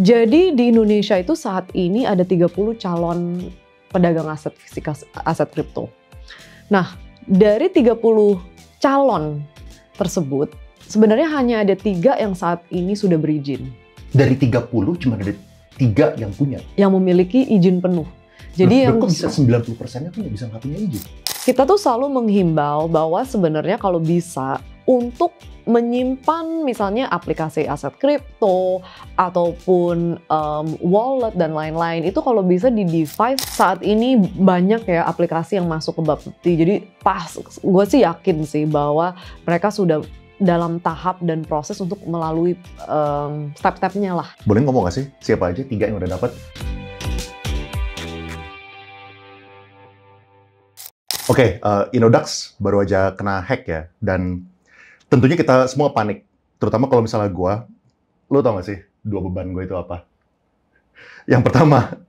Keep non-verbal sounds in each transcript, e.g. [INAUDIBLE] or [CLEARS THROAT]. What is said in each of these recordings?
Jadi di Indonesia itu saat ini ada 30 calon pedagang aset fisik aset kripto. Nah, dari 30 calon tersebut sebenarnya hanya ada tiga yang saat ini sudah berizin. Dari 30 cuma ada tiga yang punya. Yang memiliki izin penuh. Jadi Loh, yang kok bisa 90 persennya tuh nggak bisa nggak punya izin. Kita tuh selalu menghimbau bahwa sebenarnya kalau bisa untuk menyimpan misalnya aplikasi aset kripto ataupun um, wallet dan lain-lain itu kalau bisa di device saat ini banyak ya aplikasi yang masuk ke Bapti jadi pas gue sih yakin sih bahwa mereka sudah dalam tahap dan proses untuk melalui um, step-stepnya lah. Boleh ngomong gak sih siapa aja tiga yang udah dapat? Oke, okay, uh, eh, Inodax baru aja kena hack ya, dan tentunya kita semua panik. Terutama kalau misalnya gue, lo tau gak sih dua beban gue itu apa? Yang pertama,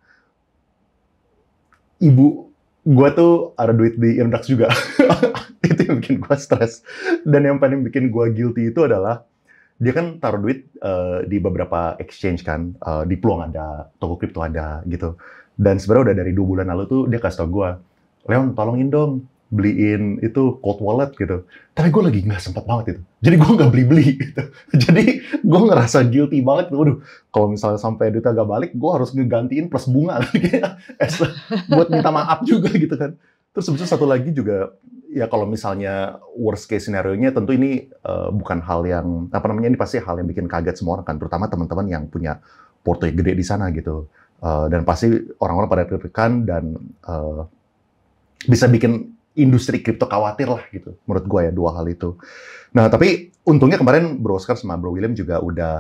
ibu gue tuh ada duit di Irndax juga. [LAUGHS] itu yang bikin gue stres. Dan yang paling bikin gue guilty itu adalah dia kan taruh duit uh, di beberapa exchange kan, uh, di peluang ada, toko kripto ada gitu. Dan sebenarnya udah dari dua bulan lalu tuh dia kasih tau gue, Leon tolongin dong, beliin itu cold wallet gitu. Tapi gue lagi nggak sempat banget itu. Jadi gue nggak beli-beli [LAUGHS] gitu. Jadi gue ngerasa guilty banget. Gitu. Waduh, kalau misalnya sampai duitnya gak balik, gue harus ngegantiin plus bunga Gitu. [LAUGHS] buat minta maaf juga gitu kan. Terus sebetulnya satu lagi juga, ya kalau misalnya worst case scenario-nya tentu ini uh, bukan hal yang, apa namanya, ini pasti hal yang bikin kaget semua orang kan. Terutama teman-teman yang punya porto gede di sana gitu. Uh, dan pasti orang-orang pada deg dan uh, bisa bikin industri kripto khawatir lah gitu. Menurut gue ya dua hal itu. Nah tapi untungnya kemarin Bro Oscar sama Bro William juga udah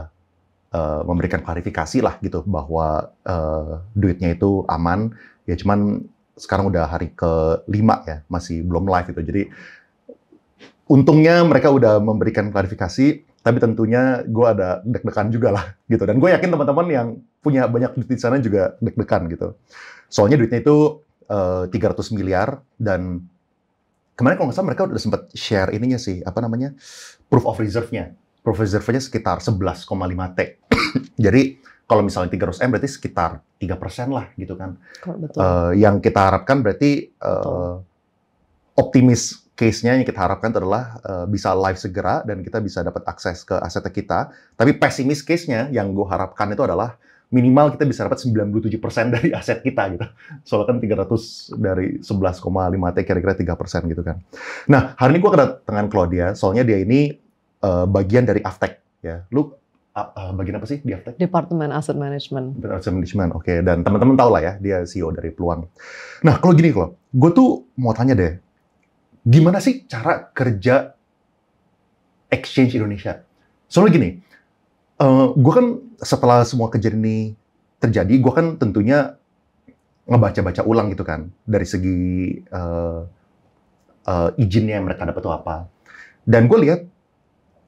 uh, memberikan klarifikasi lah gitu bahwa uh, duitnya itu aman. Ya cuman sekarang udah hari ke lima ya masih belum live itu. Jadi untungnya mereka udah memberikan klarifikasi. Tapi tentunya gue ada deg-degan juga lah gitu. Dan gue yakin teman-teman yang punya banyak duit di sana juga deg-degan gitu. Soalnya duitnya itu uh, eh, 300 miliar dan kemarin kalau nggak salah mereka udah sempat share ininya sih, apa namanya, proof of reserve-nya. Proof of reserve-nya sekitar 11,5 T. [CLEARS THROAT] Jadi kalau misalnya 300 M berarti sekitar 3 persen lah gitu kan. Betul. Uh, yang kita harapkan berarti uh, optimis case-nya yang kita harapkan adalah uh, bisa live segera dan kita bisa dapat akses ke aset kita. Tapi pesimis case-nya yang gue harapkan itu adalah minimal kita bisa dapat 97% dari aset kita gitu. Soalnya kan 300 dari 11,5 T kira-kira 3% gitu kan. Nah, hari ini gue kedatangan Claudia, soalnya dia ini uh, bagian dari Aftek ya. Lu uh, bagian apa sih di Aftek? Departemen Asset Management. Departemen Asset Management, oke. Okay. Dan teman-teman tau lah ya, dia CEO dari Peluang. Nah, kalau gini kalau, gue tuh mau tanya deh, gimana sih cara kerja Exchange Indonesia? Soalnya gini, uh, eh, gue kan setelah semua kejadian ini terjadi, gue kan tentunya ngebaca-baca ulang gitu kan dari segi uh, uh, izinnya yang mereka dapat itu apa. Dan gue lihat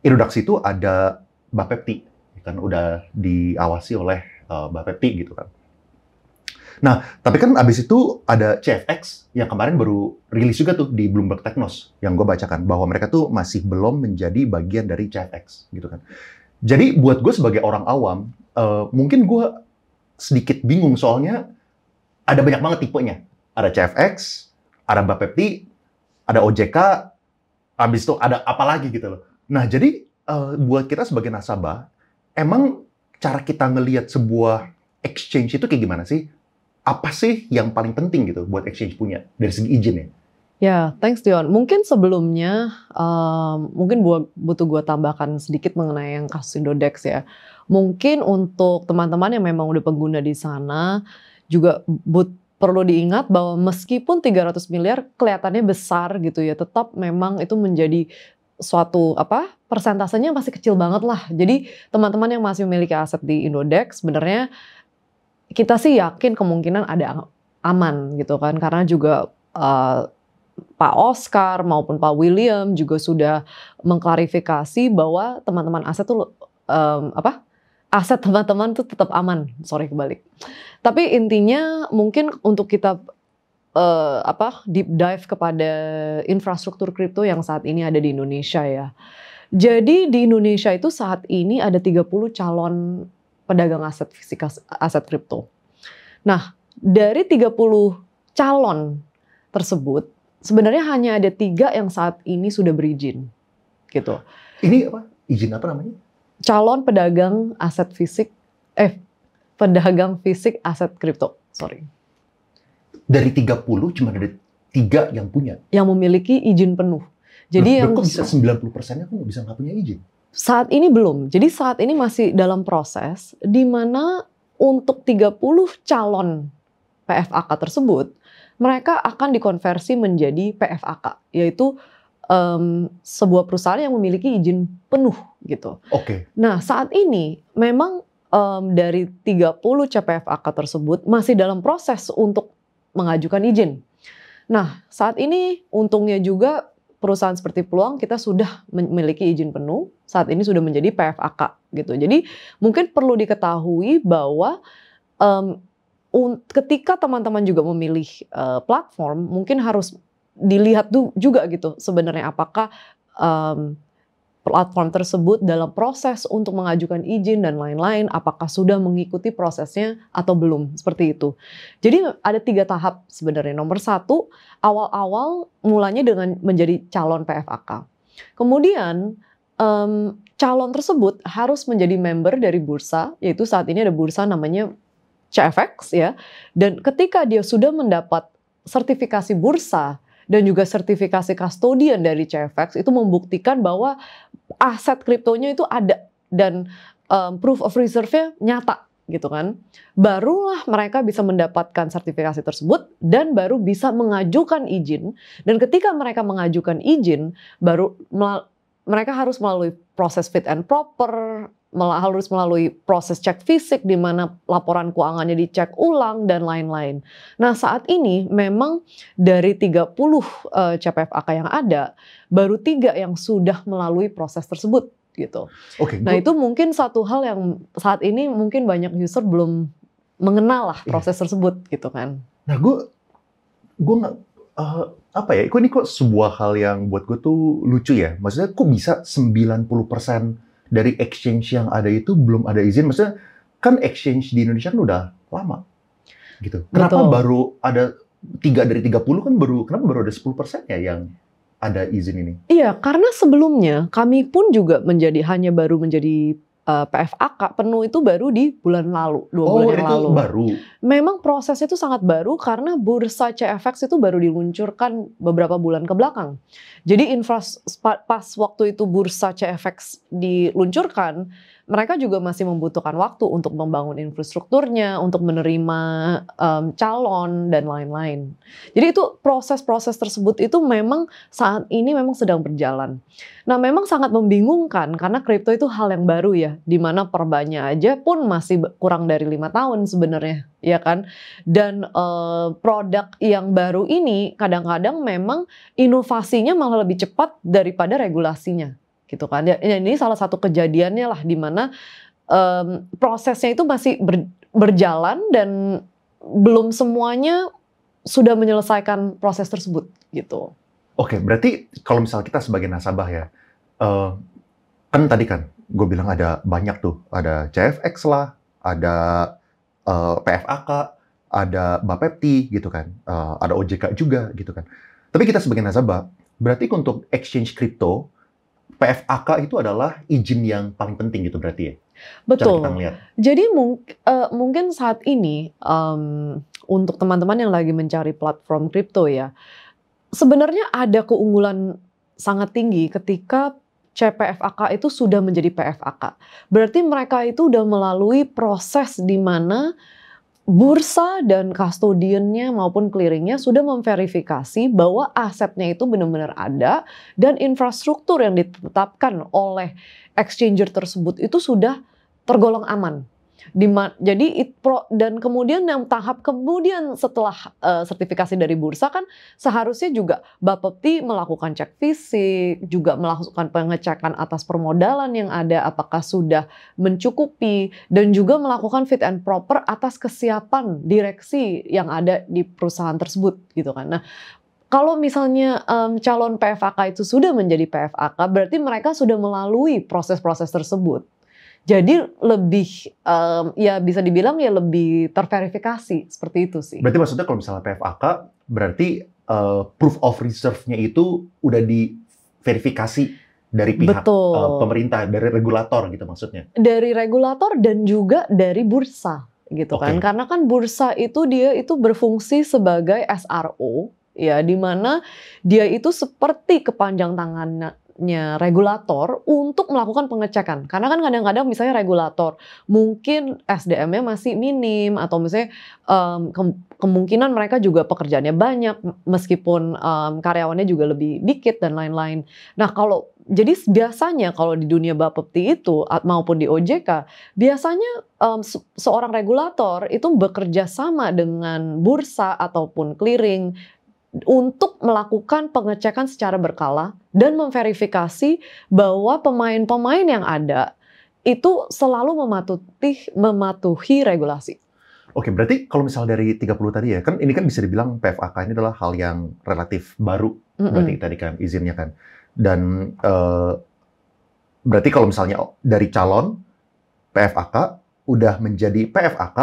introduksi itu ada Bapepti kan udah diawasi oleh uh, Bapepti gitu kan. Nah, tapi kan abis itu ada CFX yang kemarin baru rilis juga tuh di Bloomberg Technos yang gue bacakan bahwa mereka tuh masih belum menjadi bagian dari CFX gitu kan. Jadi buat gue sebagai orang awam, uh, mungkin gue sedikit bingung soalnya ada banyak banget tipenya. Ada CFX, ada Bapepti, ada OJK, habis itu ada apa lagi gitu loh. Nah jadi uh, buat kita sebagai nasabah, emang cara kita ngelihat sebuah exchange itu kayak gimana sih? Apa sih yang paling penting gitu buat exchange punya dari segi izin ya? Ya, thanks Dion. Mungkin sebelumnya, um, mungkin gua, butuh gue tambahkan sedikit mengenai yang kasus Indodex ya. Mungkin untuk teman-teman yang memang udah pengguna di sana, juga but, perlu diingat bahwa meskipun 300 miliar kelihatannya besar gitu ya, tetap memang itu menjadi suatu apa persentasenya masih kecil banget lah. Jadi teman-teman yang masih memiliki aset di Indodex sebenarnya kita sih yakin kemungkinan ada aman gitu kan karena juga uh, Pak Oscar maupun Pak William juga sudah mengklarifikasi bahwa teman-teman aset tuh um, apa aset teman-teman tuh tetap aman sore kebalik tapi intinya mungkin untuk kita uh, apa deep dive kepada infrastruktur kripto yang saat ini ada di Indonesia ya jadi di Indonesia itu saat ini ada 30 calon pedagang aset fisik aset kripto nah dari 30 calon tersebut sebenarnya hanya ada tiga yang saat ini sudah berizin, gitu. Ini apa? Izin apa namanya? Calon pedagang aset fisik, eh pedagang fisik aset kripto, sorry. Dari 30 cuma ada tiga yang punya. Yang memiliki izin penuh. Jadi Loh, yang kok bisa 90 persennya kok bisa nggak punya izin? Saat ini belum. Jadi saat ini masih dalam proses di mana untuk 30 calon PFAK tersebut, mereka akan dikonversi menjadi PFAK, yaitu um, sebuah perusahaan yang memiliki izin penuh gitu. Oke. Okay. Nah saat ini memang um, dari 30 CPFAK tersebut masih dalam proses untuk mengajukan izin. Nah saat ini untungnya juga perusahaan seperti Peluang kita sudah memiliki izin penuh. Saat ini sudah menjadi PFAK gitu. Jadi mungkin perlu diketahui bahwa um, ketika teman-teman juga memilih uh, platform, mungkin harus dilihat juga gitu sebenarnya apakah um, platform tersebut dalam proses untuk mengajukan izin dan lain-lain, apakah sudah mengikuti prosesnya atau belum, seperti itu. Jadi ada tiga tahap sebenarnya. Nomor satu, awal-awal mulanya dengan menjadi calon PFAK. Kemudian um, calon tersebut harus menjadi member dari bursa, yaitu saat ini ada bursa namanya CFX ya. Dan ketika dia sudah mendapat sertifikasi bursa dan juga sertifikasi custodian dari CFX itu membuktikan bahwa aset kriptonya itu ada dan um, proof of reserve-nya nyata gitu kan. Barulah mereka bisa mendapatkan sertifikasi tersebut dan baru bisa mengajukan izin dan ketika mereka mengajukan izin baru mereka harus melalui proses fit and proper harus melalui proses cek fisik di mana laporan keuangannya dicek ulang dan lain-lain. Nah, saat ini memang dari 30 puluh eh, CPFAK yang ada, baru tiga yang sudah melalui proses tersebut gitu. Oke. Okay, nah, itu mungkin satu hal yang saat ini mungkin banyak user belum mengenal lah iya. proses iya. tersebut gitu kan. Nah, gue gue nggak uh, apa ya? Ini kok sebuah hal yang buat gue tuh lucu ya. Maksudnya kok bisa 90% dari exchange yang ada itu belum ada izin? Maksudnya kan exchange di Indonesia kan udah lama gitu. Kenapa Betul. baru ada tiga dari 30 kan baru kenapa baru ada 10 persennya yang ada izin ini? Iya, karena sebelumnya kami pun juga menjadi hanya baru menjadi uh, eh, PFAK penuh itu baru di bulan lalu, dua oh, bulan yang lalu. baru. Memang prosesnya itu sangat baru karena bursa CFX itu baru diluncurkan beberapa bulan ke belakang. Jadi infras pas waktu itu bursa CFX diluncurkan, mereka juga masih membutuhkan waktu untuk membangun infrastrukturnya, untuk menerima um, calon dan lain-lain. Jadi itu proses-proses tersebut itu memang saat ini memang sedang berjalan. Nah, memang sangat membingungkan karena kripto itu hal yang baru ya, di mana perbanyak aja pun masih kurang dari lima tahun sebenarnya, ya kan? Dan uh, produk yang baru ini kadang-kadang memang inovasinya malah lebih cepat daripada regulasinya gitu kan. Ya, ya, ini salah satu kejadiannya lah di mana um, prosesnya itu masih ber, berjalan dan belum semuanya sudah menyelesaikan proses tersebut gitu. Oke, berarti kalau misal kita sebagai nasabah ya, uh, kan tadi kan gue bilang ada banyak tuh, ada CFX lah, ada uh, eh, PFAK, ada Bapepti gitu kan, uh, ada OJK juga gitu kan. Tapi kita sebagai nasabah, berarti untuk exchange crypto PFAK itu adalah izin yang paling penting gitu berarti ya. Betul. Jadi mung uh, mungkin saat ini um, untuk teman-teman yang lagi mencari platform kripto ya, sebenarnya ada keunggulan sangat tinggi ketika CPFAK itu sudah menjadi PFAK. Berarti mereka itu sudah melalui proses di mana bursa dan kastodiannya maupun clearingnya sudah memverifikasi bahwa asetnya itu benar-benar ada dan infrastruktur yang ditetapkan oleh exchanger tersebut itu sudah tergolong aman. Di jadi it pro, dan kemudian yang tahap kemudian setelah uh, sertifikasi dari bursa kan seharusnya juga Bapepti melakukan cek fisik, juga melakukan pengecekan atas permodalan yang ada apakah sudah mencukupi dan juga melakukan fit and proper atas kesiapan direksi yang ada di perusahaan tersebut gitu kan. Nah, kalau misalnya um, calon PFAK itu sudah menjadi PFAK, berarti mereka sudah melalui proses-proses tersebut. Jadi lebih um, ya bisa dibilang ya lebih terverifikasi seperti itu sih. Berarti maksudnya kalau misalnya PFAK berarti uh, proof of reserve-nya itu udah diverifikasi dari pihak Betul. Uh, pemerintah, dari regulator gitu maksudnya. Dari regulator dan juga dari bursa gitu okay. kan. Karena kan bursa itu dia itu berfungsi sebagai SRO ya di mana dia itu seperti kepanjang tangannya tugasnya regulator untuk melakukan pengecekan. Karena kan kadang-kadang misalnya regulator mungkin SDM-nya masih minim atau misalnya um, ke kemungkinan mereka juga pekerjaannya banyak meskipun um, karyawannya juga lebih dikit dan lain-lain. Nah kalau jadi biasanya kalau di dunia bapepti itu maupun di OJK biasanya um, seorang regulator itu bekerja sama dengan bursa ataupun clearing untuk melakukan pengecekan secara berkala dan memverifikasi bahwa pemain-pemain yang ada itu selalu mematuhi, mematuhi regulasi. Oke, berarti kalau misalnya dari 30 tadi ya, kan ini kan bisa dibilang PFAK ini adalah hal yang relatif baru, mm -hmm. berarti tadi kan izinnya kan. Dan uh, berarti kalau misalnya dari calon PFAK udah menjadi PFAK,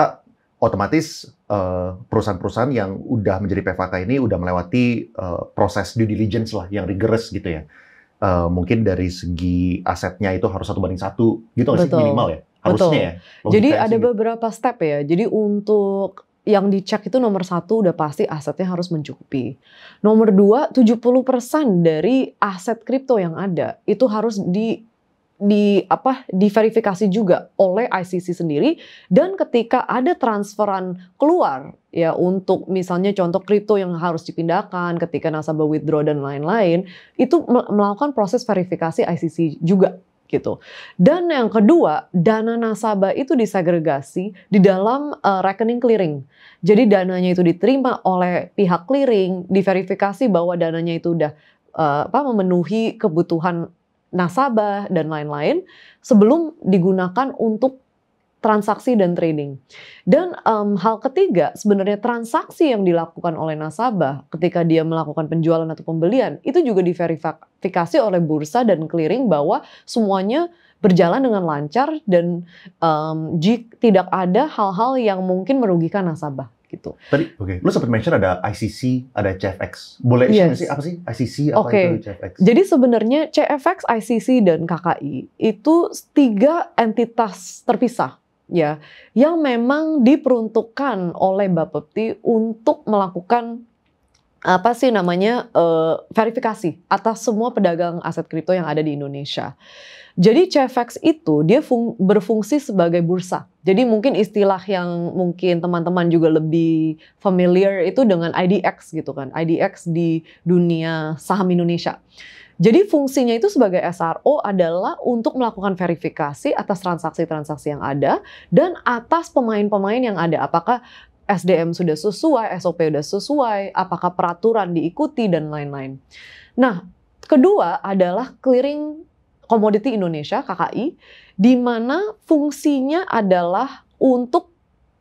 otomatis Eh, perusahaan-perusahaan yang udah menjadi PHK ini udah melewati uh, proses due diligence lah yang rigorous gitu ya. Uh, mungkin dari segi asetnya itu harus satu banding satu gitu nggak sih minimal ya harusnya Betul. ya. Jadi ada gitu. beberapa step ya. Jadi untuk yang dicek itu nomor satu udah pasti asetnya harus mencukupi. Nomor dua, 70% dari aset kripto yang ada itu harus di di apa diverifikasi juga oleh ICC sendiri dan ketika ada transferan keluar ya untuk misalnya contoh kripto yang harus dipindahkan ketika nasabah withdraw dan lain-lain itu melakukan proses verifikasi ICC juga gitu. Dan yang kedua, dana nasabah itu disegregasi di dalam uh, rekening clearing. Jadi dananya itu diterima oleh pihak clearing, diverifikasi bahwa dananya itu udah uh, apa memenuhi kebutuhan nasabah dan lain-lain sebelum digunakan untuk transaksi dan trading. Dan um, hal ketiga, sebenarnya transaksi yang dilakukan oleh nasabah ketika dia melakukan penjualan atau pembelian itu juga diverifikasi oleh bursa dan clearing bahwa semuanya berjalan dengan lancar dan um, tidak ada hal-hal yang mungkin merugikan nasabah gitu. Tadi, okay. lu sempat mention ada ICC, ada CFX. Boleh yes. sih apa sih ICC apa okay. itu CFX? Jadi sebenarnya CFX, ICC dan KKI itu tiga entitas terpisah ya yang memang diperuntukkan oleh Bapepti untuk melakukan apa sih namanya uh, verifikasi atas semua pedagang aset kripto yang ada di Indonesia. Jadi CFX itu dia fung, berfungsi sebagai bursa. Jadi mungkin istilah yang mungkin teman-teman juga lebih familiar itu dengan IDX gitu kan. IDX di dunia saham Indonesia. Jadi fungsinya itu sebagai SRO adalah untuk melakukan verifikasi atas transaksi-transaksi yang ada dan atas pemain-pemain yang ada. Apakah SDM sudah sesuai, SOP sudah sesuai, apakah peraturan diikuti dan lain-lain. Nah, kedua adalah clearing commodity Indonesia KKI di mana fungsinya adalah untuk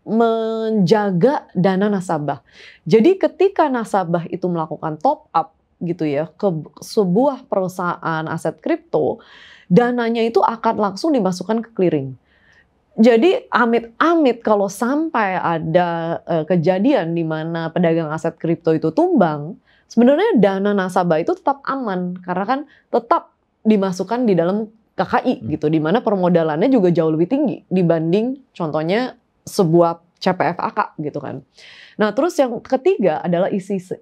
menjaga dana nasabah. Jadi ketika nasabah itu melakukan top up gitu ya ke sebuah perusahaan aset kripto, dananya itu akan langsung dimasukkan ke clearing. Jadi amit-amit kalau sampai ada uh, kejadian di mana pedagang aset kripto itu tumbang, sebenarnya dana nasabah itu tetap aman karena kan tetap dimasukkan di dalam KKI hmm. gitu, di mana permodalannya juga jauh lebih tinggi dibanding contohnya sebuah CPF AK gitu kan. Nah terus yang ketiga adalah ICC.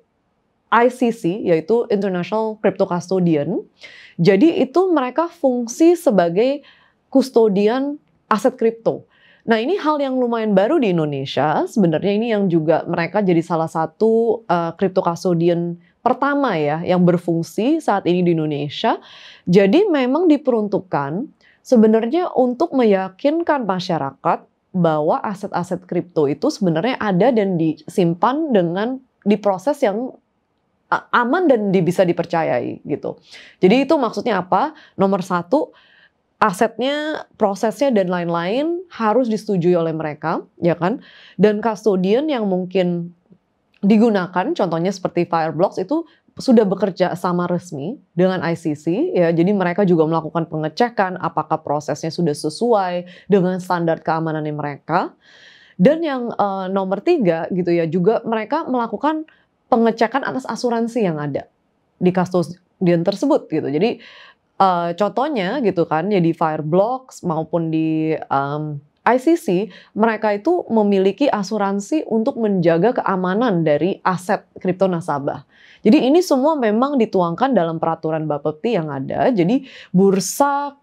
ICC yaitu International Crypto Custodian. Jadi itu mereka fungsi sebagai kustodian aset kripto. Nah, ini hal yang lumayan baru di Indonesia. Sebenarnya ini yang juga mereka jadi salah satu uh, eh, crypto pertama ya yang berfungsi saat ini di Indonesia. Jadi memang diperuntukkan sebenarnya untuk meyakinkan masyarakat bahwa aset-aset kripto itu sebenarnya ada dan disimpan dengan diproses yang eh, aman dan bisa dipercayai gitu. Jadi itu maksudnya apa? Nomor satu, asetnya, prosesnya dan lain-lain harus disetujui oleh mereka, ya kan? Dan custodian yang mungkin digunakan, contohnya seperti Fireblocks itu sudah bekerja sama resmi dengan ICC ya jadi mereka juga melakukan pengecekan apakah prosesnya sudah sesuai dengan standar keamanan mereka dan yang uh, nomor tiga gitu ya juga mereka melakukan pengecekan atas asuransi yang ada di custodian tersebut gitu jadi Uh, contohnya gitu kan ya di Fireblocks maupun di um, ICC mereka itu memiliki asuransi untuk menjaga keamanan dari aset kripto nasabah. Jadi ini semua memang dituangkan dalam peraturan Bapepti yang ada. Jadi bursa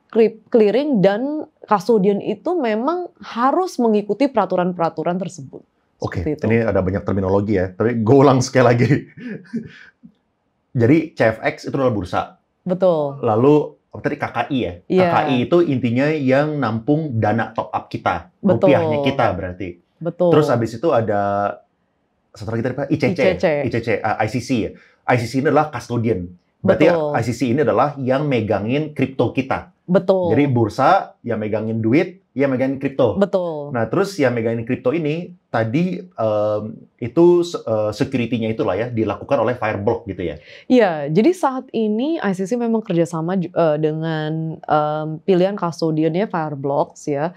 clearing dan kasudian itu memang harus mengikuti peraturan-peraturan tersebut. Oke, okay, ini ada banyak terminologi ya, tapi gue ulang sekali lagi. [LAUGHS] Jadi CFX itu adalah bursa, Betul. Lalu apa tadi KKI ya? Yeah. KKI itu intinya yang nampung dana top up kita, Betul. rupiahnya kita berarti. Betul. Terus habis itu ada satu lagi tadi ICC, ya? ICC, ICC uh, ICC ya. ICC ini adalah custodian. Berarti ya, Betul. ICC ini adalah yang megangin kripto kita. Betul. Jadi bursa yang megangin duit, yang megangin kripto. Betul. Nah, terus yang megangin kripto ini tadi um, itu uh, security-nya itulah ya dilakukan oleh Fireblock gitu ya. Iya, jadi saat ini ICC memang kerjasama uh, dengan um, pilihan custodiannya Fireblocks ya.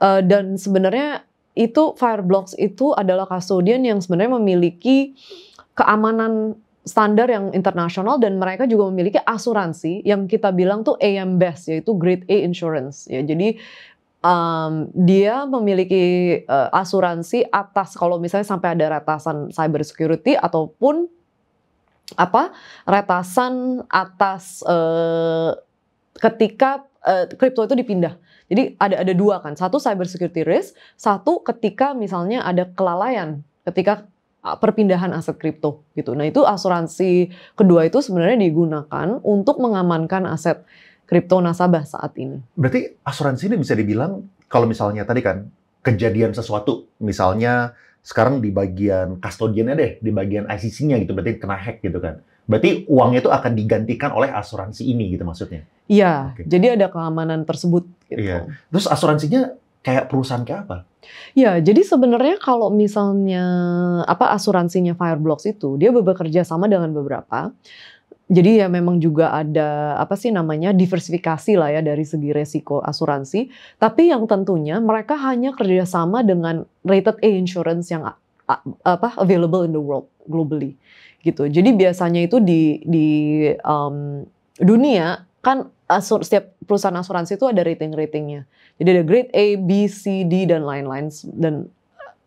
Uh, dan sebenarnya itu Fireblocks itu adalah custodian yang sebenarnya memiliki keamanan standar yang internasional dan mereka juga memiliki asuransi yang kita bilang tuh AM Best yaitu Grade A Insurance ya. Jadi um, dia memiliki uh, asuransi atas kalau misalnya sampai ada retasan cyber security ataupun apa retasan atas uh, ketika eh, kripto uh, itu dipindah. Jadi ada ada dua kan, satu cyber security risk, satu ketika misalnya ada kelalaian ketika perpindahan aset kripto gitu. Nah, itu asuransi kedua itu sebenarnya digunakan untuk mengamankan aset kripto nasabah saat ini. Berarti asuransi ini bisa dibilang kalau misalnya tadi kan kejadian sesuatu, misalnya sekarang di bagian kastodiannya deh, di bagian ICC-nya gitu, berarti kena hack gitu kan. Berarti uangnya itu akan digantikan oleh asuransi ini gitu maksudnya. Iya, okay. jadi ada keamanan tersebut gitu. Iya. Terus asuransinya kayak perusahaan kayak apa? Ya, jadi sebenarnya kalau misalnya apa asuransinya Fireblocks itu, dia bekerja sama dengan beberapa jadi ya memang juga ada apa sih namanya diversifikasi lah ya dari segi resiko asuransi. Tapi yang tentunya mereka hanya kerjasama dengan rated A insurance yang apa available in the world globally gitu. Jadi biasanya itu di di um, dunia kan asur, setiap perusahaan asuransi itu ada rating-ratingnya. Jadi ada grade A, B, C, D dan lain-lain dan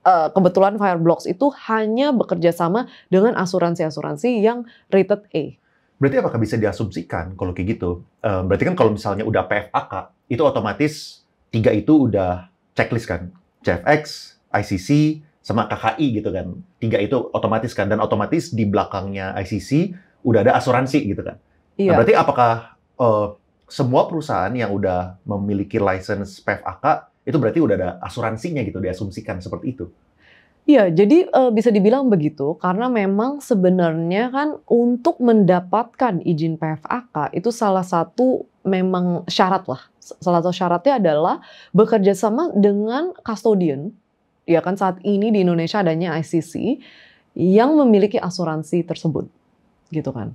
uh, kebetulan Fireblocks itu hanya bekerja sama dengan asuransi-asuransi yang rated A Berarti apakah bisa diasumsikan kalau kayak gitu? Eh, berarti kan kalau misalnya udah PFAK, itu otomatis tiga itu udah checklist kan? CFX, ICC, sama KKI gitu kan. Tiga itu otomatis kan. Dan otomatis di belakangnya ICC udah ada asuransi gitu kan. Nah, iya. Nah, berarti apakah uh, semua perusahaan yang udah memiliki license PFAK, itu berarti udah ada asuransinya gitu, diasumsikan seperti itu? Iya, jadi e, bisa dibilang begitu karena memang sebenarnya kan untuk mendapatkan izin PFAK itu salah satu memang syarat lah. Salah satu syaratnya adalah bekerja sama dengan custodian. Ya kan saat ini di Indonesia adanya ICC yang memiliki asuransi tersebut. Gitu kan.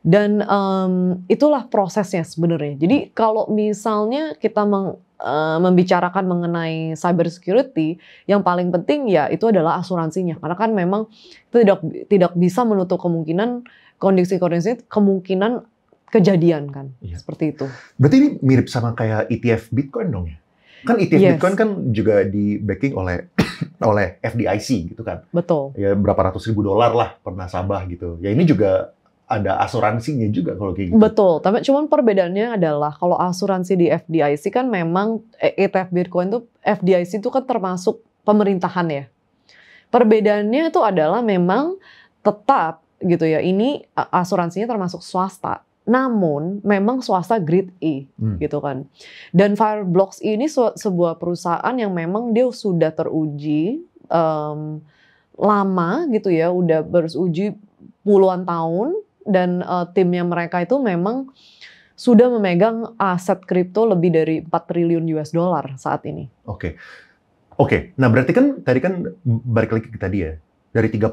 Dan um, itulah prosesnya sebenarnya. Jadi kalau misalnya kita meng, uh, membicarakan mengenai cybersecurity, yang paling penting ya itu adalah asuransinya. Karena kan memang itu tidak tidak bisa menutup kemungkinan kondisi-kondisi kemungkinan kejadian kan. Iya. Seperti itu. Berarti ini mirip sama kayak ETF Bitcoin dong ya? kan ETF yes. Bitcoin kan juga di backing oleh [COUGHS] oleh FDIC gitu kan. Betul. Ya berapa ratus ribu dolar lah pernah sabah gitu. Ya ini juga ada asuransinya juga kalau kayak gitu. Betul, tapi cuman perbedaannya adalah kalau asuransi di FDIC kan memang ETF eh, e Bitcoin itu FDIC itu kan termasuk pemerintahan ya. Perbedaannya itu adalah memang tetap gitu ya, ini eh, asuransinya termasuk swasta. Namun memang swasta grid E hmm. gitu kan. Dan Fireblocks ini sebuah perusahaan yang memang dia sudah teruji um, lama gitu ya, udah beruji puluhan tahun dan uh, timnya mereka itu memang sudah memegang aset kripto lebih dari 4 triliun US dollar saat ini. Oke. Okay. Oke. Okay. Nah, berarti kan tadi kan balik lagi ke tadi ya. Dari 30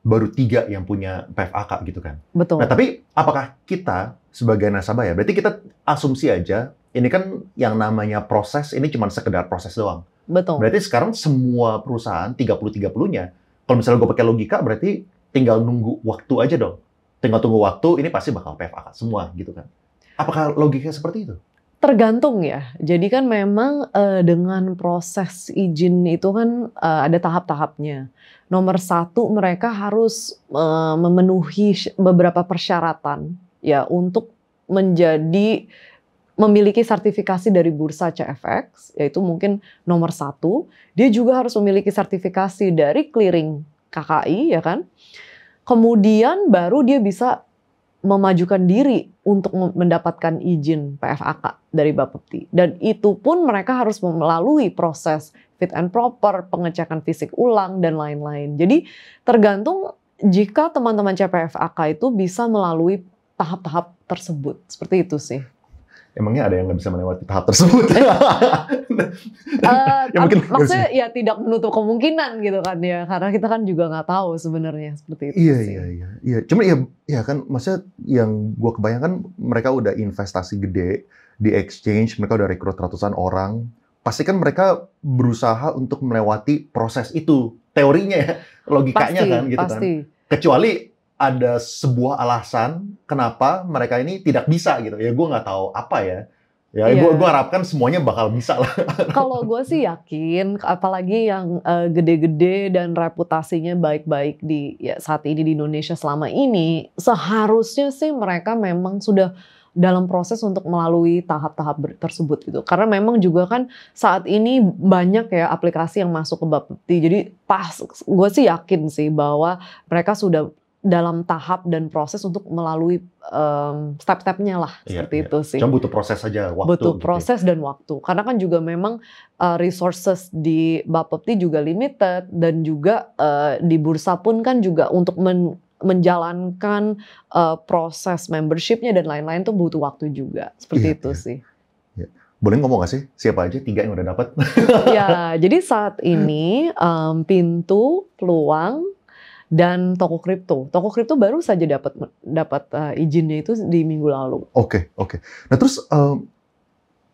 baru tiga yang punya PFAK gitu kan. Betul. Nah, tapi apakah kita sebagai nasabah ya, berarti kita asumsi aja ini kan yang namanya proses ini cuma sekedar proses doang. Betul. Berarti sekarang semua perusahaan 30 30-nya kalau misalnya gue pakai logika berarti tinggal nunggu waktu aja dong tinggal tunggu waktu, ini pasti bakal PFA kan, semua gitu kan. Apakah logikanya seperti itu? Tergantung ya. Jadi kan memang uh, dengan proses izin itu kan uh, ada tahap-tahapnya. Nomor satu mereka harus uh, memenuhi beberapa persyaratan ya untuk menjadi memiliki sertifikasi dari bursa CFX, yaitu mungkin nomor satu. Dia juga harus memiliki sertifikasi dari clearing KKI, ya kan? kemudian baru dia bisa memajukan diri untuk mendapatkan izin PFAK dari Bapepti. Dan itu pun mereka harus melalui proses fit and proper, pengecekan fisik ulang, dan lain-lain. Jadi tergantung jika teman-teman CPFAK itu bisa melalui tahap-tahap tersebut. Seperti itu sih. Emangnya ada yang nggak bisa melewati tahap tersebut? uh, [LAUGHS] [LAUGHS] ya mungkin maksudnya ya tidak menutup kemungkinan gitu kan ya, karena kita kan juga nggak tahu sebenarnya seperti itu. Iya iya iya, iya. Cuma ya, ya kan maksudnya yang gua kebayangkan mereka udah investasi gede di exchange, mereka udah rekrut ratusan orang, pasti kan mereka berusaha untuk melewati proses itu teorinya ya logikanya pasti, kan gitu kan. pasti. kan kecuali ada sebuah alasan kenapa mereka ini tidak bisa gitu. Ya gue nggak tahu apa ya. Ya, yeah. gue harapkan semuanya bakal bisa lah. [LAUGHS] Kalau gue sih yakin, apalagi yang gede eh, gede-gede dan reputasinya baik-baik di ya, saat ini di Indonesia selama ini, seharusnya sih mereka memang sudah dalam proses untuk melalui tahap-tahap tersebut gitu. Karena memang juga kan saat ini banyak ya aplikasi yang masuk ke Bapti. Jadi pas gue sih yakin sih bahwa mereka sudah dalam tahap dan proses untuk melalui um, step-stepnya lah iya, seperti iya. itu sih. Cuma butuh proses saja waktu. Butuh proses dan waktu karena kan juga memang uh, resources di Bapepti juga limited dan juga uh, di bursa pun kan juga untuk men menjalankan uh, proses membershipnya dan lain-lain tuh butuh waktu juga seperti iya, itu iya. sih. Iya. Boleh ngomong nggak sih siapa aja tiga yang udah dapat? [LAUGHS] ya, jadi saat ini um, pintu peluang dan toko kripto. Toko kripto baru saja dapat dapat uh, izinnya itu di minggu lalu. Oke, okay, oke. Okay. Nah, terus um,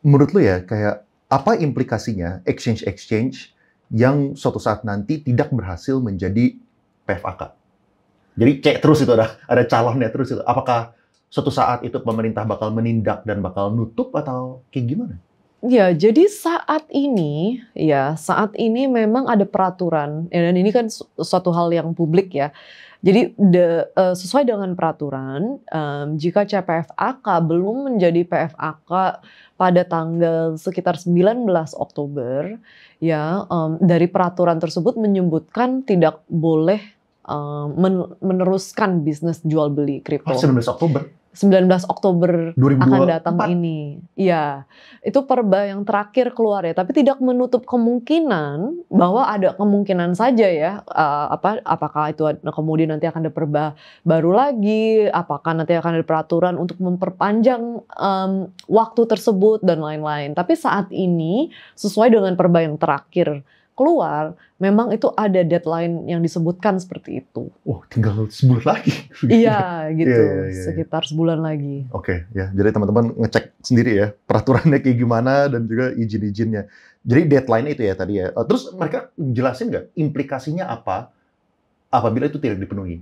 menurut lu ya kayak apa implikasinya exchange exchange yang suatu saat nanti tidak berhasil menjadi PFAK? Jadi cek terus itu ada ada calonnya terus itu. Apakah suatu saat itu pemerintah bakal menindak dan bakal nutup atau kayak gimana? Ya, jadi saat ini, ya saat ini memang ada peraturan, ya, dan ini kan suatu hal yang publik ya. Jadi de, uh, sesuai dengan peraturan, um, jika CPFAK belum menjadi PFAK pada tanggal sekitar 19 Oktober, ya um, dari peraturan tersebut menyebutkan tidak boleh um, meneruskan bisnis jual beli kripto. Oh, 19 Oktober. 19 Oktober 2002. akan datang ini. Iya, itu perba yang terakhir keluar ya, tapi tidak menutup kemungkinan bahwa ada kemungkinan saja ya uh, apa apakah itu kemudian nanti akan ada perba baru lagi, apakah nanti akan ada peraturan untuk memperpanjang um, waktu tersebut dan lain-lain. Tapi saat ini sesuai dengan perba yang terakhir keluar, memang itu ada deadline yang disebutkan seperti itu. Oh, tinggal sebulan lagi. iya, [LAUGHS] iya gitu. Yeah, yeah, yeah. Sekitar sebulan lagi. Oke, okay, ya. Jadi teman-teman ngecek sendiri ya peraturannya kayak gimana dan juga izin-izinnya. Jadi deadline itu ya tadi ya. Terus mereka jelasin nggak implikasinya apa apabila itu tidak dipenuhi?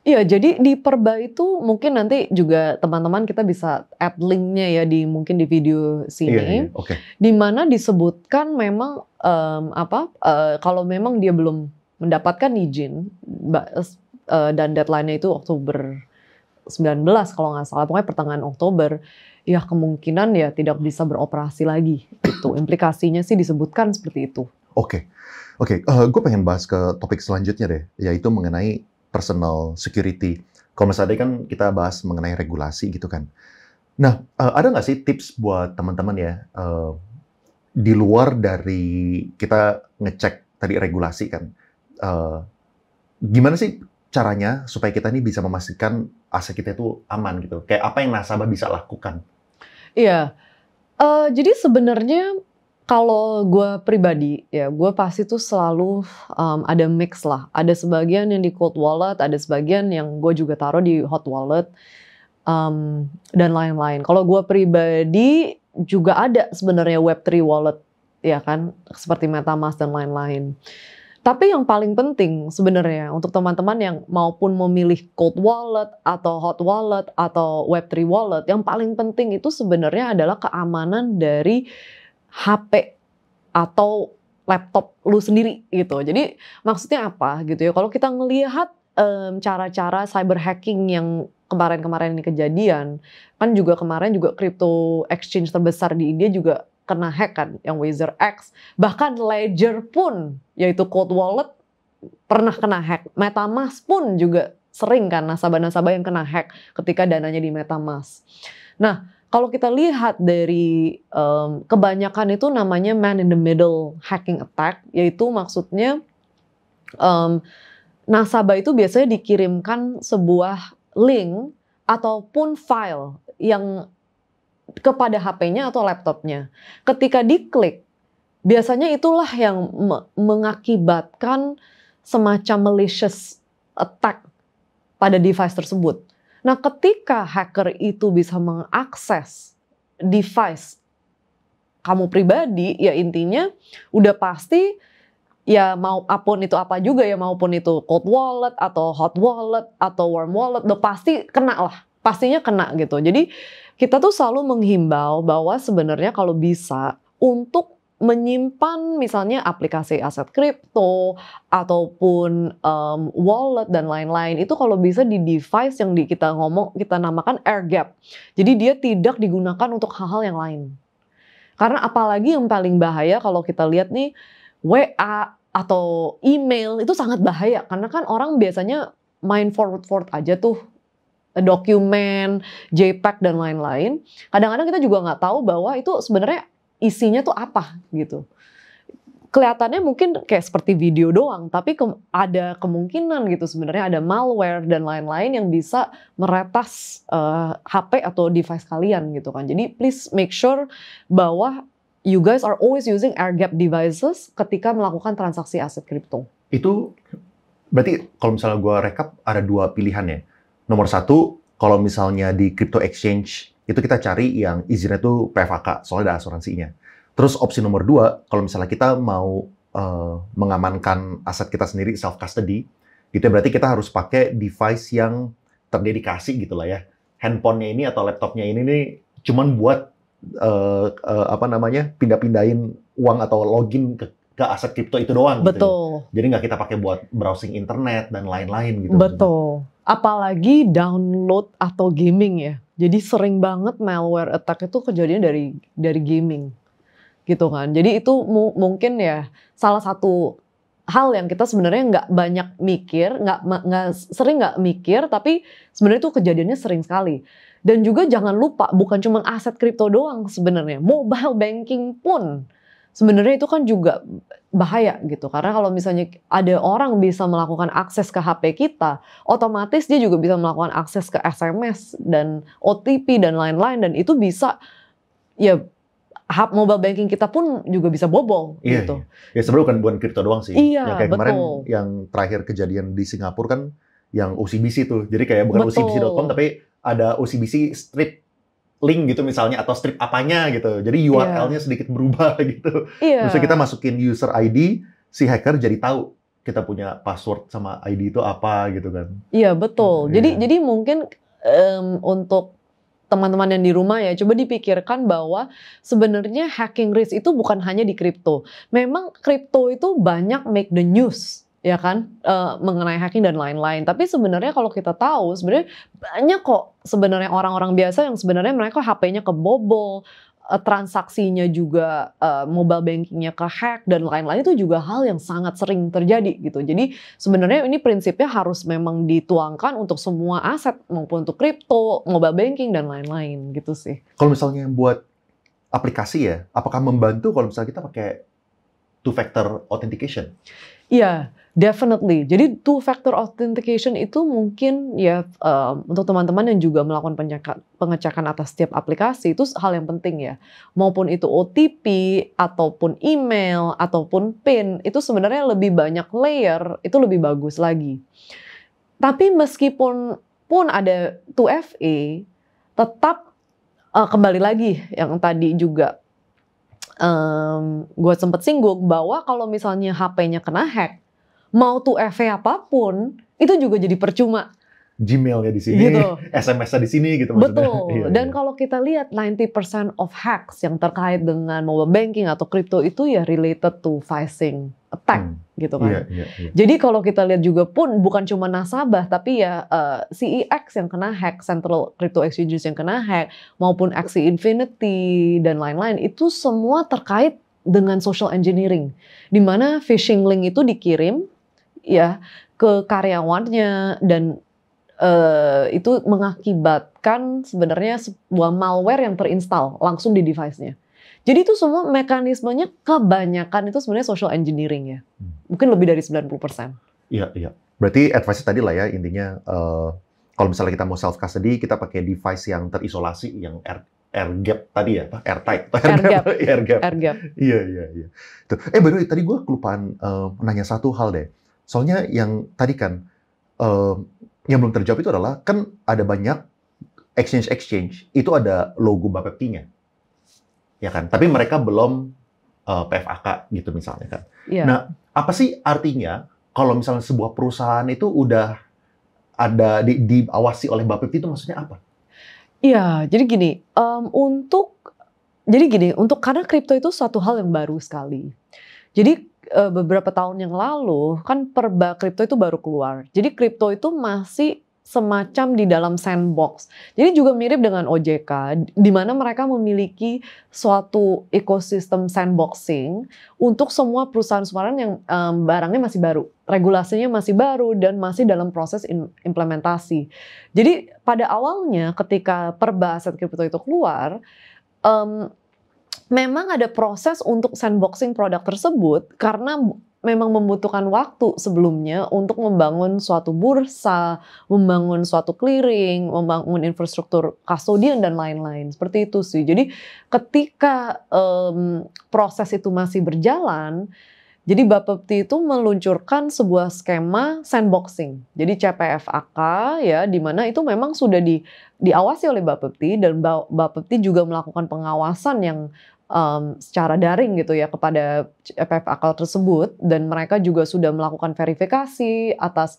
Iya, jadi di Perba itu mungkin nanti juga teman-teman kita bisa add linknya ya di mungkin di video sini, iya, iya. Okay. di mana disebutkan memang um, apa uh, kalau memang dia belum mendapatkan izin uh, dan deadline-nya itu Oktober 19 kalau nggak salah, pokoknya pertengahan Oktober, ya kemungkinan ya tidak bisa beroperasi lagi. Itu [CLEARS THROAT] implikasinya sih disebutkan seperti itu. Oke, okay. oke, okay. uh, eh, gue pengen bahas ke topik selanjutnya deh, yaitu mengenai personal security. Kalau misalnya kan kita bahas mengenai regulasi gitu kan. Nah, eh, ada nggak sih tips buat teman-teman ya eh, di luar dari kita ngecek tadi regulasi kan? Eh, gimana sih caranya supaya kita ini bisa memastikan aset kita itu aman gitu? Kayak apa yang nasabah bisa lakukan? Iya, uh, jadi sebenarnya kalau gue pribadi ya gue pasti tuh selalu um, ada mix lah. Ada sebagian yang di cold wallet, ada sebagian yang gue juga taruh di hot wallet um, dan lain-lain. Kalau gue pribadi juga ada sebenarnya Web3 wallet ya kan seperti MetaMask dan lain-lain. Tapi yang paling penting sebenarnya untuk teman-teman yang maupun memilih cold wallet atau hot wallet atau web3 wallet, yang paling penting itu sebenarnya adalah keamanan dari HP atau laptop lu sendiri gitu. Jadi maksudnya apa gitu ya? Kalau kita ngelihat um, cara-cara cyber hacking yang kemarin-kemarin ini kejadian, kan juga kemarin juga crypto exchange terbesar di India juga kena hack kan, yang Wazer X, bahkan Ledger pun, yaitu Cold Wallet pernah kena hack, MetaMask pun juga sering kan nasabah-nasabah yang kena hack ketika dananya di MetaMask. Nah, kalau kita lihat dari um, kebanyakan itu namanya man in the middle hacking attack, yaitu maksudnya um, nasabah itu biasanya dikirimkan sebuah link ataupun file yang kepada HP-nya atau laptopnya. Ketika diklik, biasanya itulah yang me mengakibatkan semacam malicious attack pada device tersebut. Nah, ketika hacker itu bisa mengakses device kamu pribadi, ya intinya udah pasti ya mau apapun itu apa juga ya maupun itu cold wallet atau hot wallet atau warm wallet udah pasti kena lah pastinya kena gitu jadi kita tuh selalu menghimbau bahwa sebenarnya kalau bisa untuk menyimpan misalnya aplikasi aset kripto ataupun um, wallet dan lain-lain itu kalau bisa di device yang di, kita ngomong kita namakan air gap. Jadi dia tidak digunakan untuk hal-hal yang lain. Karena apalagi yang paling bahaya kalau kita lihat nih WA atau email itu sangat bahaya karena kan orang biasanya main forward forward aja tuh dokumen, JPEG dan lain-lain. Kadang-kadang kita juga nggak tahu bahwa itu sebenarnya isinya tuh apa gitu kelihatannya mungkin kayak seperti video doang, tapi ke, ada kemungkinan gitu sebenarnya ada malware dan lain-lain yang bisa meretas uh, eh, HP atau device kalian gitu kan. Jadi please make sure bahwa you guys are always using air gap devices ketika melakukan transaksi aset kripto. Itu berarti kalau misalnya gue rekap ada dua pilihan ya. Nomor satu, kalau misalnya di crypto exchange itu kita cari yang izinnya tuh PFAK, soalnya ada asuransinya. Terus opsi nomor dua, kalau misalnya kita mau uh, mengamankan aset kita sendiri self custody, gitu ya berarti kita harus pakai device yang terdedikasi gitu lah ya. Handphonenya ini atau laptopnya ini nih cuman buat uh, uh, apa namanya pindah-pindahin uang atau login ke ke aset kripto itu doang. Gitu ya. Betul. Gitu. Jadi nggak kita pakai buat browsing internet dan lain-lain gitu. Betul. Apalagi download atau gaming ya. Jadi sering banget malware attack itu kejadian dari dari gaming gitu kan. Jadi itu mu mungkin ya salah satu hal yang kita sebenarnya nggak banyak mikir, nggak nggak sering nggak mikir, tapi sebenarnya itu kejadiannya sering sekali. Dan juga jangan lupa bukan cuma aset kripto doang sebenarnya, mobile banking pun sebenarnya itu kan juga bahaya gitu karena kalau misalnya ada orang bisa melakukan akses ke HP kita otomatis dia juga bisa melakukan akses ke SMS dan OTP dan lain-lain dan itu bisa ya hub mobile banking kita pun juga bisa bobol iya, gitu. Iya. Ya sebenarnya bukan bukan kripto doang sih. Iya, ya, kayak betul. kemarin yang terakhir kejadian di Singapura kan yang OCBC tuh. Jadi kayak bukan OCBC.com tapi ada OCBC strip link gitu misalnya atau strip apanya gitu. Jadi URL-nya yeah. sedikit berubah [LAUGHS] gitu. Yeah. Bisa kita masukin user ID, si hacker jadi tahu kita punya password sama ID itu apa gitu kan. Iya, yeah, betul. Yeah. jadi jadi mungkin um, untuk teman-teman yang di rumah ya, coba dipikirkan bahwa sebenarnya hacking risk itu bukan hanya di kripto. Memang kripto itu banyak make the news ya kan uh, mengenai hacking dan lain-lain. Tapi sebenarnya kalau kita tahu sebenarnya banyak kok sebenarnya orang-orang biasa yang sebenarnya mereka HP-nya kebobol, uh, transaksinya juga uh, mobile bankingnya hack dan lain-lain itu juga hal yang sangat sering terjadi gitu. Jadi sebenarnya ini prinsipnya harus memang dituangkan untuk semua aset maupun untuk kripto, mobile banking dan lain-lain gitu sih. Kalau misalnya buat aplikasi ya, apakah membantu kalau misalnya kita pakai two factor authentication? Iya, definitely. Jadi two factor authentication itu mungkin ya um, untuk teman-teman yang juga melakukan pengecekan atas setiap aplikasi itu hal yang penting ya. Maupun itu OTP ataupun email ataupun PIN itu sebenarnya lebih banyak layer itu lebih bagus lagi. Tapi meskipun pun ada 2FA e, tetap uh, kembali lagi yang tadi juga um, gue sempet singgung bahwa kalau misalnya HP-nya kena hack, mau tuh efek apapun, itu juga jadi percuma. Gmailnya di sini, gitu. SMS-nya [LAUGHS] di sini gitu maksudnya. Betul. [LAUGHS] Iya, dan iya. kalau kita lihat 90% of hacks yang terkait dengan mobile banking atau crypto itu ya related to phishing attack hmm. gitu kan. Iya, iya, iya. Jadi kalau kita lihat juga pun bukan cuma nasabah tapi ya uh, eh, CEX yang kena hack, Central Crypto Exchanges yang kena hack maupun Axie Infinity dan lain-lain itu semua terkait dengan social engineering. Di mana phishing link itu dikirim ya ke karyawannya dan uh, itu mengakibatkan sebenarnya sebuah malware yang terinstall langsung di device-nya. Jadi itu semua mekanismenya kebanyakan itu sebenarnya social engineering ya. Hmm. Mungkin lebih dari 90%. Iya, iya. Berarti advice tadi lah ya intinya uh, kalau misalnya kita mau self custody kita pakai device yang terisolasi yang air, air gap tadi ya, Air tight. [LAUGHS] Air gap. air gap. Air gap. Iya, iya, iya. Eh, baru tadi gue kelupaan uh, nanya satu hal deh. Soalnya yang tadi kan uh, yang belum terjawab itu adalah kan ada banyak exchange exchange itu ada logo Bapepti-nya. Ya kan? Tapi mereka belum uh, eh, PFAK gitu misalnya kan. Yeah. Nah, apa sih artinya kalau misalnya sebuah perusahaan itu udah ada di, diawasi oleh Bapepti itu maksudnya apa? Iya, jadi gini, um, untuk jadi gini, untuk karena kripto itu suatu hal yang baru sekali. Jadi Eh, beberapa tahun yang lalu kan perba kripto itu baru keluar. Jadi kripto itu masih semacam di dalam sandbox. Jadi juga mirip dengan OJK, di mana mereka memiliki suatu ekosistem sandboxing untuk semua perusahaan suara yang um, barangnya masih baru, regulasinya masih baru dan masih dalam proses implementasi. Jadi pada awalnya ketika perba aset kripto itu keluar, um, memang ada proses untuk sandboxing produk tersebut karena memang membutuhkan waktu sebelumnya untuk membangun suatu bursa, membangun suatu clearing, membangun infrastruktur kastodian dan lain-lain. Seperti itu sih. Jadi ketika um, proses itu masih berjalan, jadi Bapepti itu meluncurkan sebuah skema sandboxing. Jadi CPFAK ya di mana itu memang sudah di diawasi oleh Bapepti dan Bapepti juga melakukan pengawasan yang um, secara daring gitu ya kepada akal tersebut dan mereka juga sudah melakukan verifikasi atas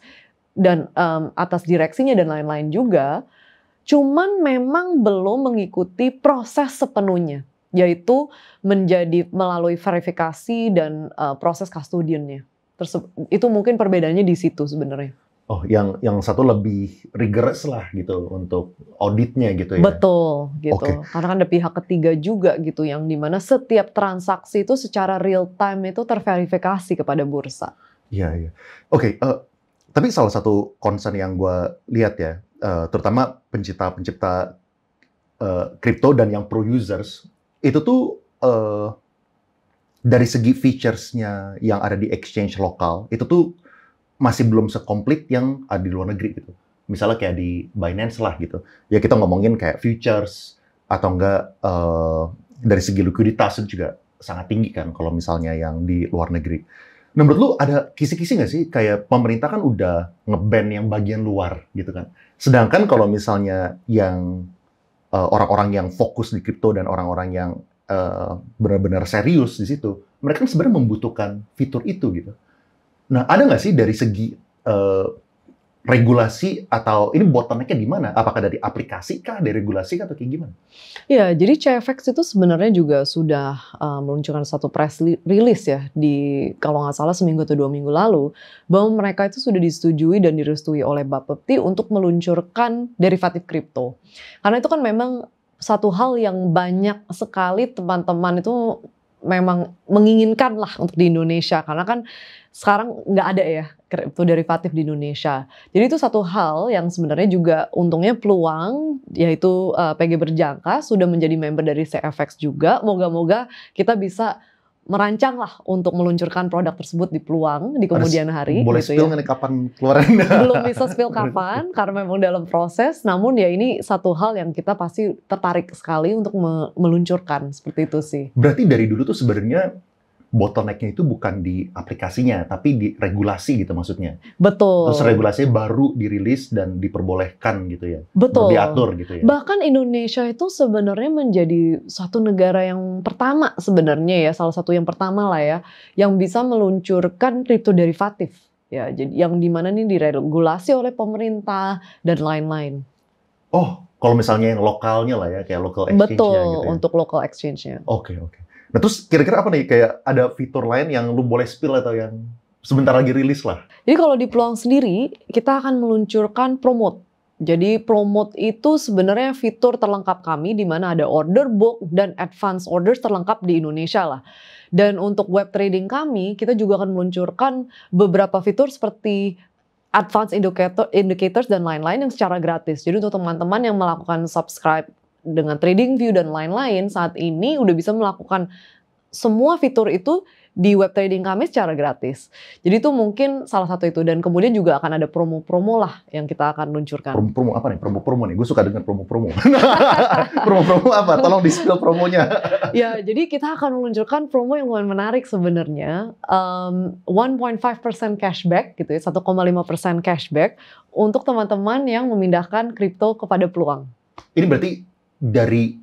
dan um, atas direksinya dan lain-lain juga. Cuman memang belum mengikuti proses sepenuhnya yaitu menjadi melalui verifikasi dan uh, proses kastudiannya itu mungkin perbedaannya di situ sebenarnya oh yang yang satu lebih rigorous lah gitu untuk auditnya gitu ya. Betul gitu. Okay. Karena kan ada pihak ketiga juga gitu yang dimana setiap transaksi itu secara real time itu terverifikasi kepada bursa. Iya iya. Oke. Okay, uh, eh, tapi salah satu concern yang gue lihat ya, uh, terutama pencipta-pencipta eh, kripto uh, dan yang pro users itu tuh uh, dari segi featuresnya yang ada di exchange lokal itu tuh masih belum sekomplit yang ada ah, di luar negeri gitu. Misalnya kayak di Binance lah gitu. Ya kita ngomongin kayak futures atau enggak uh, dari segi likuiditas itu juga sangat tinggi kan kalau misalnya yang di luar negeri. Nah menurut lu ada kisi-kisi nggak sih kayak pemerintah kan udah ngeban yang bagian luar gitu kan. Sedangkan kalau misalnya yang eh, orang-orang uh, yang fokus di kripto dan orang-orang yang uh, benar-benar serius di situ, mereka kan sebenarnya membutuhkan fitur itu gitu Nah, ada nggak sih dari segi uh, regulasi atau ini bottlenecknya di mana? Apakah dari aplikasi kah, dari regulasi kah, atau kayak gimana? Ya, jadi CFX itu sebenarnya juga sudah uh, meluncurkan satu press release ya di kalau nggak salah seminggu atau dua minggu lalu bahwa mereka itu sudah disetujui dan direstui oleh Bapepti untuk meluncurkan derivatif kripto. Karena itu kan memang satu hal yang banyak sekali teman-teman itu memang menginginkan lah untuk di Indonesia karena kan sekarang nggak ada ya kripto derivatif di Indonesia. Jadi itu satu hal yang sebenarnya juga untungnya peluang yaitu uh, eh, PG berjangka sudah menjadi member dari CFX juga. Moga-moga kita bisa merancang lah untuk meluncurkan produk tersebut di peluang di kemudian hari. Boleh gitu spill ya. kapan keluarnya? [LAUGHS] Belum bisa spill kapan karena memang dalam proses. Namun ya ini satu hal yang kita pasti tertarik sekali untuk meluncurkan seperti itu sih. Berarti dari dulu tuh sebenarnya bottlenecknya itu bukan di aplikasinya, tapi di regulasi gitu maksudnya. Betul. Terus regulasinya baru dirilis dan diperbolehkan gitu ya. Betul. Baru diatur gitu ya. Bahkan Indonesia itu sebenarnya menjadi satu negara yang pertama sebenarnya ya, salah satu yang pertama lah ya, yang bisa meluncurkan kripto derivatif. Ya, jadi yang dimana nih diregulasi oleh pemerintah dan lain-lain. Oh, kalau misalnya yang lokalnya lah ya, kayak local exchange-nya Betul, gitu ya. untuk local exchange-nya. Oke, okay, oke. Okay. Nah terus kira-kira apa nih kayak ada fitur lain yang lu boleh spill atau yang sebentar lagi rilis lah? Jadi kalau di peluang sendiri kita akan meluncurkan promote. Jadi promote itu sebenarnya fitur terlengkap kami di mana ada order book dan advance orders terlengkap di Indonesia lah. Dan untuk web trading kami kita juga akan meluncurkan beberapa fitur seperti advance indicator, indicators dan lain-lain yang secara gratis. Jadi untuk teman-teman yang melakukan subscribe dengan trading view dan lain-lain saat ini udah bisa melakukan semua fitur itu di web trading kami secara gratis. Jadi itu mungkin salah satu itu dan kemudian juga akan ada promo-promo lah yang kita akan luncurkan. Promo, promo apa nih? Promo-promo nih. Gue suka dengan promo-promo. [LAUGHS] promo-promo apa? Tolong di spill promonya. [LAUGHS] ya, jadi kita akan meluncurkan promo yang lumayan menarik sebenarnya. Um, 1.5% cashback gitu ya, 1,5% cashback untuk teman-teman yang memindahkan kripto kepada peluang. Ini berarti dari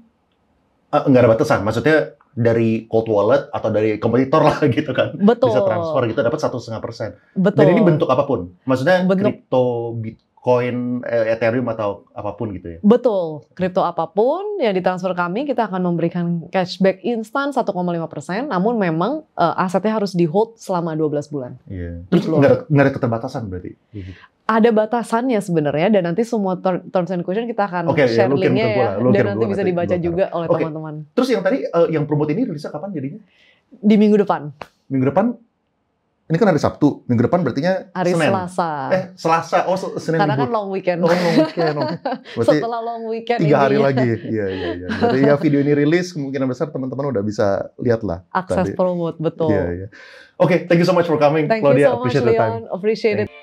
uh, nggak ada batasan. Maksudnya dari cold wallet atau dari kompetitor [LAUGHS] lah gitu kan. Betul. Bisa transfer gitu dapat satu setengah persen. Betul. Dan ini bentuk apapun. Maksudnya kripto, bit, koin eh, Ethereum atau apapun gitu ya? Betul, kripto apapun yang ditransfer kami kita akan memberikan cashback instan 1,5 persen, namun memang uh, asetnya harus di hold selama 12 bulan. Iya. Terus nggak ada keterbatasan berarti? Ada batasannya sebenarnya dan nanti semua terms and conditions kita akan okay, ya, share ya, linknya ya, dan nanti, bisa dibaca juga oleh teman-teman. Okay. Terus yang tadi uh, yang promote ini rilisnya kapan jadinya? Di minggu depan. Minggu depan ini kan hari Sabtu, minggu depan berartinya hari Senin. Selasa. Eh, Selasa. Oh, Senin. Karena minggu. kan long weekend. Oh, long weekend. Okay. Oh. [LAUGHS] Berarti Setelah long weekend Tiga hari lagi. Iya, iya, iya. Jadi ya video ini rilis, kemungkinan besar teman-teman udah bisa lihat lah. Akses tadi. promote, betul. Iya, iya. Oke, okay, thank you so much for coming, thank Claudia. You so much, appreciate Leon. the time. Appreciate it.